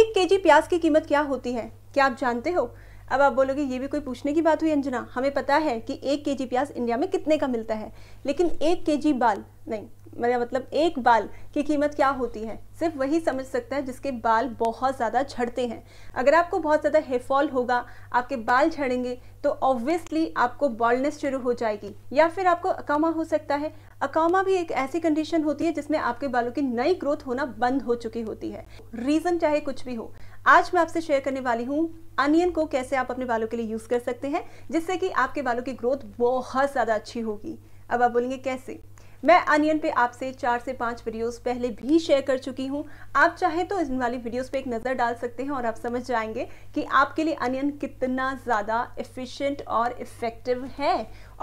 एक के जी प्याज की कीमत क्या होती है क्या आप जानते हो अब आप बोलोगे ये भी कोई पूछने की बात हुई अंजना हमें पता है कि एक के जी प्याज इंडिया में कितने का मिलता है लेकिन एक के जी बाल नहीं मेरा मतलब एक बाल की कीमत क्या होती है सिर्फ वही समझ सकता है जिसके बाल बहुत ज़्यादा झड़ते हैं अगर आपको बहुत ज़्यादा हेयरफॉल होगा आपके बाल झड़ेंगे तो ऑब्वियसली आपको बॉल्डनेस शुरू हो जाएगी या फिर आपको अकामा हो सकता है अकामा भी एक ऐसी कंडीशन होती है जिसमें आपके बालों की नई ग्रोथ होना बंद हो चुकी होती है रीज़न चाहे कुछ भी हो आज मैं आपसे शेयर करने वाली हूँ अनियन को कैसे आप अपने बालों के लिए यूज़ कर सकते हैं जिससे कि आपके बालों की ग्रोथ बहुत ज़्यादा अच्छी होगी अब आप बोलेंगे कैसे मैं अनियन पे आपसे चार से पाँच वीडियोस पहले भी शेयर कर चुकी हूँ आप चाहे तो इन वाली वीडियोस पे एक नज़र डाल सकते हैं और आप समझ जाएंगे कि आपके लिए अनियन कितना ज़्यादा इफ़िशेंट और इफ़ेक्टिव है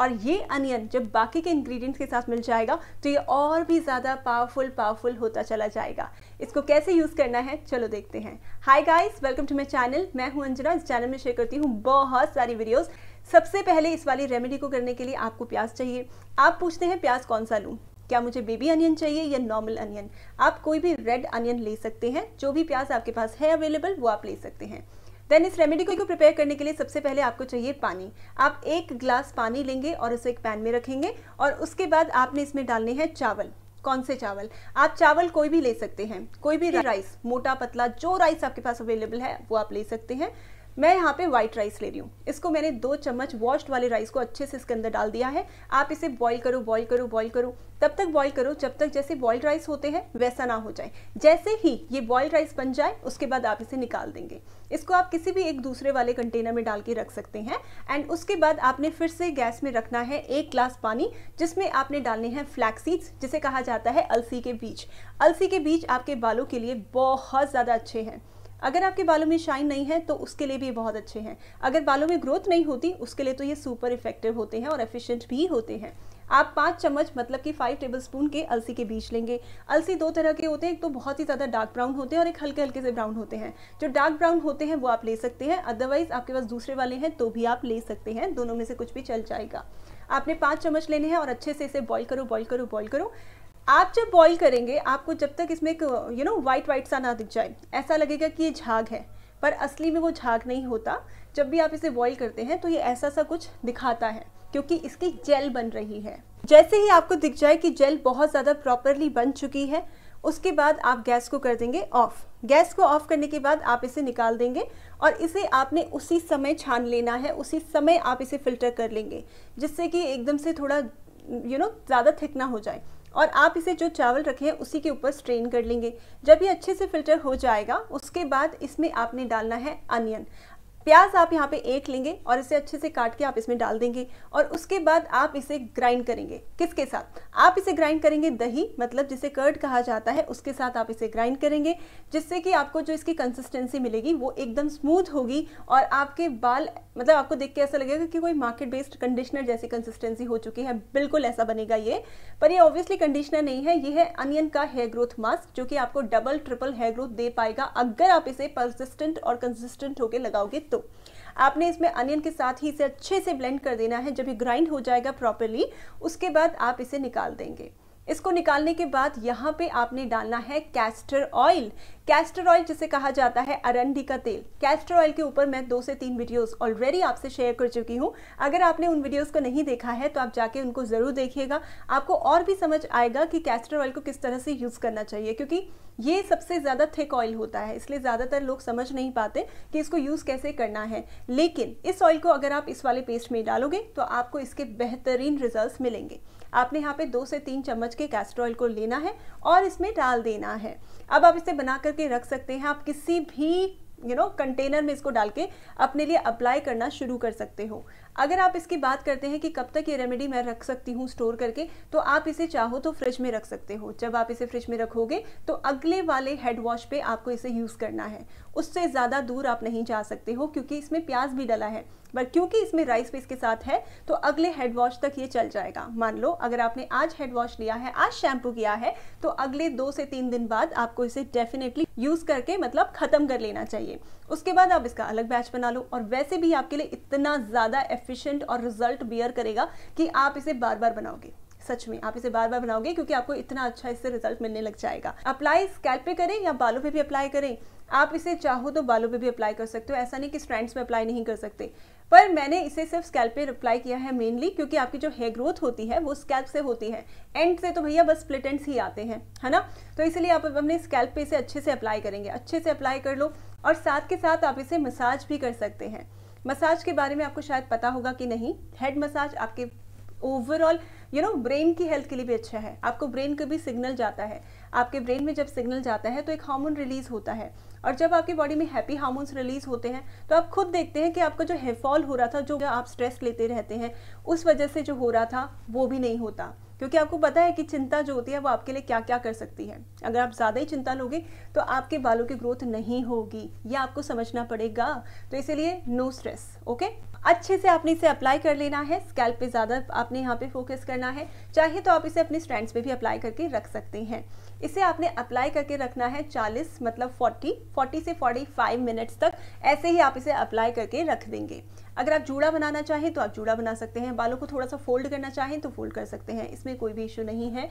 और ये अनियन जब बाकी के इंग्रेडिएंट्स के साथ मिल जाएगा तो ये और भी ज़्यादा पावरफुल पावरफुल होता चला जाएगा इसको कैसे यूज़ करना है चलो देखते हैं hi guys welcome to my channel मैं हूं अंजना इस चैनल में शेयर करती हूँ बहुत सारी वीडियोस सबसे पहले इस वाली रेमेडी को करने के लिए आपको प्याज चाहिए आप पूछते हैं प्याज कौन सा लूँ क्या मुझे बेबी अनियन चाहिए या नॉर्मल अनियन आप कोई भी रेड अनियन ले सकते हैं जो भी प्याज आपके पास है अवेलेबल वो आप ले सकते हैं देन इस रेमेडी को प्रिपेयर करने के लिए सबसे पहले आपको चाहिए पानी आप एक ग्लास पानी लेंगे और उसे एक पैन में रखेंगे और उसके बाद आपने इसमें डालने हैं चावल कौन से चावल आप चावल कोई भी ले सकते हैं कोई भी राइस मोटा पतला जो राइस आपके पास अवेलेबल है वो आप ले सकते हैं मैं यहाँ पे वाइट राइस ले रही हूँ इसको मैंने दो चम्मच वॉश्ड वाले राइस को अच्छे से इसके अंदर डाल दिया है आप इसे बॉईल करो बॉईल करो बॉईल करो तब तक बॉईल करो जब तक जैसे बॉइल्ड राइस होते हैं वैसा ना हो जाए जैसे ही ये बॉइल्ड राइस बन जाए उसके बाद आप इसे निकाल देंगे इसको आप किसी भी एक दूसरे वाले कंटेनर में डाल के रख सकते हैं एंड उसके बाद आपने फिर से गैस में रखना है एक ग्लास पानी जिसमें आपने डालने हैं फ्लैक्सीड्स जिसे कहा जाता है अलसी के बीज अलसी के बीज आपके बालों के लिए बहुत ज़्यादा अच्छे हैं अगर आपके बालों में शाइन नहीं है तो उसके लिए भी बहुत अच्छे हैं अगर बालों में ग्रोथ नहीं होती उसके लिए तो ये सुपर इफेक्टिव होते हैं और एफिशिएंट भी होते हैं आप पाँच चम्मच मतलब कि फाइव टेबल स्पून के अलसी के बीज लेंगे अलसी दो तरह के होते हैं एक तो बहुत ही ज़्यादा डार्क ब्राउन होते हैं और एक हल्के हल्के से ब्राउन होते हैं जो डार्क ब्राउन होते हैं वो आप ले सकते हैं अदरवाइज़ आपके पास दूसरे वाले हैं तो भी आप ले सकते हैं दोनों में से कुछ भी चल जाएगा आपने पाँच चम्मच लेने हैं और अच्छे से इसे बॉइल करो बॉइल करो बॉइल करो आप जब बॉईल करेंगे आपको जब तक इसमें एक यू नो वाइट वाइट सा ना दिख जाए ऐसा लगेगा कि ये झाग है पर असली में वो झाग नहीं होता जब भी आप इसे बॉईल करते हैं तो ये ऐसा सा कुछ दिखाता है क्योंकि इसकी जेल बन रही है जैसे ही आपको दिख जाए कि जेल बहुत ज़्यादा प्रॉपरली बन चुकी है उसके बाद आप गैस को कर देंगे ऑफ गैस को ऑफ करने के बाद आप इसे निकाल देंगे और इसे आपने उसी समय छान लेना है उसी समय आप इसे फिल्टर कर लेंगे जिससे कि एकदम से थोड़ा यू नो ज़्यादा थिक ना हो जाए और आप इसे जो चावल रखे हैं उसी के ऊपर स्ट्रेन कर लेंगे जब ये अच्छे से फिल्टर हो जाएगा उसके बाद इसमें आपने डालना है अनियन प्याज आप यहाँ पे एक लेंगे और इसे अच्छे से काट के आप इसमें डाल देंगे और उसके बाद आप इसे ग्राइंड करेंगे किसके साथ आप इसे ग्राइंड करेंगे दही मतलब जिसे कर्ड कहा जाता है उसके साथ आप इसे ग्राइंड करेंगे जिससे कि आपको जो इसकी कंसिस्टेंसी मिलेगी वो एकदम स्मूथ होगी और आपके बाल मतलब आपको देख के ऐसा लगेगा कि कोई मार्केट बेस्ड कंडीशनर जैसी कंसिस्टेंसी हो चुकी है बिल्कुल ऐसा बनेगा ये पर ये ऑब्वियसली कंडीशनर नहीं है ये है अनियन का हेयर ग्रोथ मास्क जो कि आपको डबल ट्रिपल हेयर ग्रोथ दे पाएगा अगर आप इसे परसिस्टेंट और कंसिस्टेंट होकर लगाओगे तो दोस्तों आपने इसमें अनियन के साथ ही इसे अच्छे से ब्लेंड कर देना है जब ये ग्राइंड हो जाएगा प्रॉपरली उसके बाद आप इसे निकाल देंगे इसको निकालने के बाद यहाँ पे आपने डालना है कैस्टर ऑयल कैस्टर ऑयल जिसे कहा जाता है अरंडी का तेल कैस्टर ऑयल के ऊपर मैं दो से तीन वीडियोस ऑलरेडी आपसे शेयर कर चुकी हूँ अगर आपने उन वीडियोस को नहीं देखा है तो आप जाके उनको ज़रूर देखिएगा आपको और भी समझ आएगा कि कैस्टर ऑयल को किस तरह से यूज़ करना चाहिए क्योंकि ये सबसे ज़्यादा थिक ऑयल होता है इसलिए ज़्यादातर लोग समझ नहीं पाते कि इसको यूज़ कैसे करना है लेकिन इस ऑयल को अगर आप इस वाले पेस्ट में डालोगे तो आपको इसके बेहतरीन रिजल्ट मिलेंगे आपने यहाँ पे दो से तीन चम्मच के कैस्टर ऑयल को लेना है और इसमें डाल देना है अब आप इसे बनाकर करके रख सकते हैं आप किसी भी यू नो कंटेनर में इसको डाल के अपने लिए अप्लाई करना शुरू कर सकते हो अगर आप इसकी बात करते हैं कि कब तक ये रेमेडी मैं रख सकती हूँ स्टोर करके तो आप इसे चाहो तो फ्रिज में रख सकते हो जब आप इसे फ्रिज में रखोगे तो अगले वाले हेड वॉश पे आपको इसे यूज़ करना है उससे ज़्यादा दूर आप नहीं जा सकते हो क्योंकि इसमें प्याज भी डला है बट क्योंकि इसमें राइस पेस्ट के साथ है तो अगले हेड वॉश तक ये चल जाएगा मान लो अगर आपने आज हेड वॉश लिया है आज शैम्पू किया है तो अगले दो से तीन दिन बाद आपको इसे डेफिनेटली यूज करके मतलब खत्म कर लेना चाहिए उसके बाद आप इसका अलग बैच बना लो और वैसे भी आपके लिए इतना ज़्यादा एफिशिएंट और रिजल्ट बियर करेगा कि आप इसे बार बार बनाओगे सच में आप इसे बार बार बनाओगे क्योंकि आपको इतना अच्छा इससे रिजल्ट मिलने लग जाएगा अप्लाई स्कैल्प पे करें या बालों पे भी अप्लाई करें आप इसे चाहो तो बालों पे भी अप्लाई कर सकते हो ऐसा नहीं कि स्ट्रैंड्स में अप्लाई नहीं कर सकते पर मैंने इसे सिर्फ स्कैल्प पे अप्लाई किया है मेनली क्योंकि आपकी जो हेयर ग्रोथ होती है वो स्कैल्प से होती है एंड से तो भैया बस स्प्लिट एंड्स ही आते हैं है ना तो इसलिए आप अपने स्कैल्प पे इसे अच्छे से अप्लाई करेंगे अच्छे से अप्लाई कर लो और साथ के साथ आप इसे मसाज भी कर सकते हैं मसाज के बारे में आपको शायद पता होगा कि नहीं हेड मसाज आपके ओवरऑल यू नो ब्रेन की हेल्थ के लिए भी अच्छा है आपको ब्रेन का भी सिग्नल जाता है आपके ब्रेन में जब सिग्नल जाता है तो एक हार्मोन रिलीज़ होता है और जब आपकी बॉडी में हैप्पी हार्मोन्स रिलीज़ होते हैं तो आप खुद देखते हैं कि आपका जो हेयरफॉल हो रहा था जो आप स्ट्रेस लेते रहते हैं उस वजह से जो हो रहा था वो भी नहीं होता क्योंकि आपको पता है कि चिंता जो होती है वो आपके लिए क्या क्या कर सकती है अगर आप ज़्यादा ही चिंता लोगे तो आपके बालों की ग्रोथ नहीं होगी या आपको समझना पड़ेगा तो इसीलिए नो स्ट्रेस ओके अच्छे से आपने इसे अप्लाई कर लेना है स्कैल्प पे ज़्यादा आपने यहाँ पे फोकस करना है चाहे तो आप इसे अपने स्ट्रैंड्स पे भी अप्लाई करके रख सकते हैं इसे आपने अप्लाई करके रखना है 40 मतलब 40 40 से 45 मिनट्स तक ऐसे ही आप इसे अप्लाई करके रख देंगे अगर आप जूड़ा बनाना चाहें तो आप जूड़ा बना सकते हैं बालों को थोड़ा सा फोल्ड करना चाहें तो फोल्ड कर सकते हैं इसमें कोई भी इशू नहीं है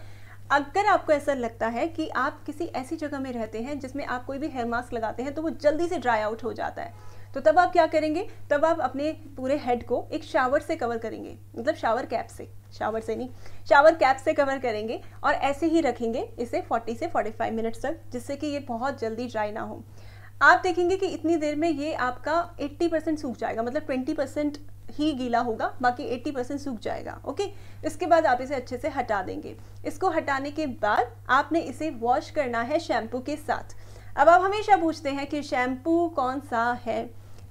अगर आपको ऐसा लगता है कि आप किसी ऐसी जगह में रहते हैं जिसमें आप कोई भी हेयर मास्क लगाते हैं तो वो जल्दी से ड्राई आउट हो जाता है तो तब आप क्या करेंगे तब आप अपने पूरे हेड को एक शावर से कवर करेंगे मतलब शावर कैप से शावर से नहीं शावर कैप से कवर करेंगे और ऐसे ही रखेंगे इसे 40 से 45 मिनट्स तक जिससे कि ये बहुत जल्दी ड्राई ना हो आप देखेंगे कि इतनी देर में ये आपका 80 परसेंट सूख जाएगा मतलब 20 परसेंट ही गीला होगा बाकी 80 परसेंट सूख जाएगा ओके इसके बाद आप इसे अच्छे से हटा देंगे इसको हटाने के बाद आपने इसे वॉश करना है शैम्पू के साथ अब आप हमेशा पूछते हैं कि शैम्पू कौन सा है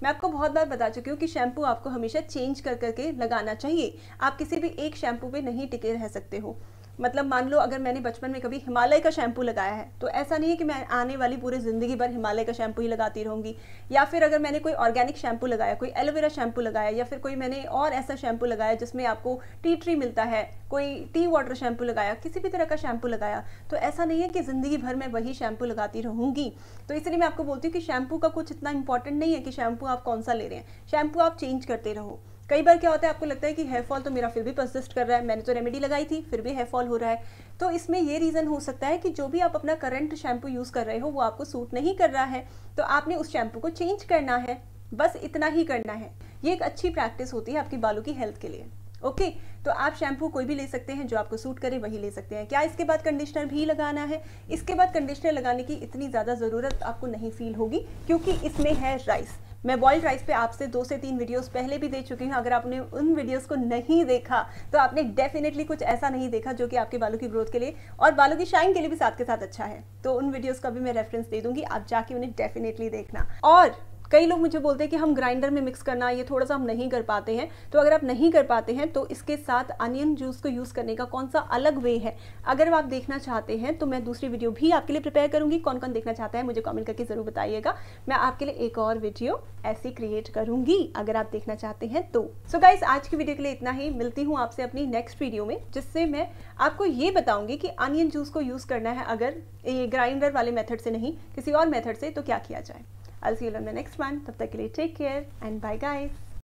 मैं आपको बहुत बार बता चुकी हूँ कि शैम्पू आपको हमेशा चेंज कर करके लगाना चाहिए आप किसी भी एक शैम्पू पे नहीं टिके रह सकते हो मतलब मान लो अगर मैंने बचपन में कभी हिमालय का शैम्पू लगाया है तो ऐसा नहीं है कि मैं आने वाली पूरी ज़िंदगी भर हिमालय का शैम्पू ही लगाती रहूँगी या फिर अगर मैंने कोई ऑर्गेनिक शैम्पू लगाया कोई एलोवेरा शैम्पू लगाया या फिर कोई मैंने और ऐसा शैम्पू लगाया जिसमें आपको टी ट्री मिलता है कोई टी वाटर शैम्पू लगाया किसी भी तरह का शैम्पू लगाया तो ऐसा नहीं है कि ज़िंदगी भर मैं वही शैम्पू लगाती रहूँगी तो इसलिए मैं आपको बोलती हूँ कि शैम्पू का कुछ इतना इंपॉर्टेंट नहीं है कि शैम्पू आप कौन सा ले रहे हैं शैम्पू आप चेंज करते रहो कई बार क्या होता है आपको लगता है कि हेयर फॉल तो मेरा फिर भी परसिस्ट कर रहा है मैंने तो रेमेडी लगाई थी फिर भी हेयर फॉल हो रहा है तो इसमें ये रीज़न हो सकता है कि जो भी आप अपना करंट शैम्पू यूज़ कर रहे हो वो आपको सूट नहीं कर रहा है तो आपने उस शैम्पू को चेंज करना है बस इतना ही करना है ये एक अच्छी प्रैक्टिस होती है आपकी बालों की हेल्थ के लिए ओके okay, तो आप शैम्पू कोई भी ले सकते हैं जो आपको सूट करे वही ले सकते हैं क्या इसके बाद कंडीशनर भी लगाना है इसके बाद कंडीशनर लगाने की इतनी ज़्यादा ज़रूरत आपको नहीं फील होगी क्योंकि इसमें है राइस मैं बॉइल्ड राइस पे आपसे दो से तीन वीडियोस पहले भी दे चुकी हूँ अगर आपने उन वीडियोस को नहीं देखा तो आपने डेफिनेटली कुछ ऐसा नहीं देखा जो कि आपके बालों की ग्रोथ के लिए और बालों की शाइन के लिए भी साथ के साथ अच्छा है तो उन वीडियोज़ का भी मैं रेफरेंस दे दूंगी आप जाके उन्हें डेफिनेटली देखना और कई लोग मुझे बोलते हैं कि हम ग्राइंडर में मिक्स करना ये थोड़ा सा हम नहीं कर पाते हैं तो अगर आप नहीं कर पाते हैं तो इसके साथ अनियन जूस को यूज़ करने का कौन सा अलग वे है अगर आप देखना चाहते हैं तो मैं दूसरी वीडियो भी आपके लिए प्रिपेयर करूँगी कौन कौन देखना चाहता है मुझे कॉमेंट करके ज़रूर बताइएगा मैं आपके लिए एक और वीडियो ऐसी क्रिएट करूँगी अगर आप देखना चाहते हैं तो सो so गाइज आज की वीडियो के लिए इतना ही मिलती हूँ आपसे अपनी नेक्स्ट वीडियो में जिससे मैं आपको ये बताऊँगी कि अनियन जूस को यूज़ करना है अगर ये ग्राइंडर वाले मेथड से नहीं किसी और मेथड से तो क्या किया जाए I'll see you in the next one. तब तक के लिए take care and bye guys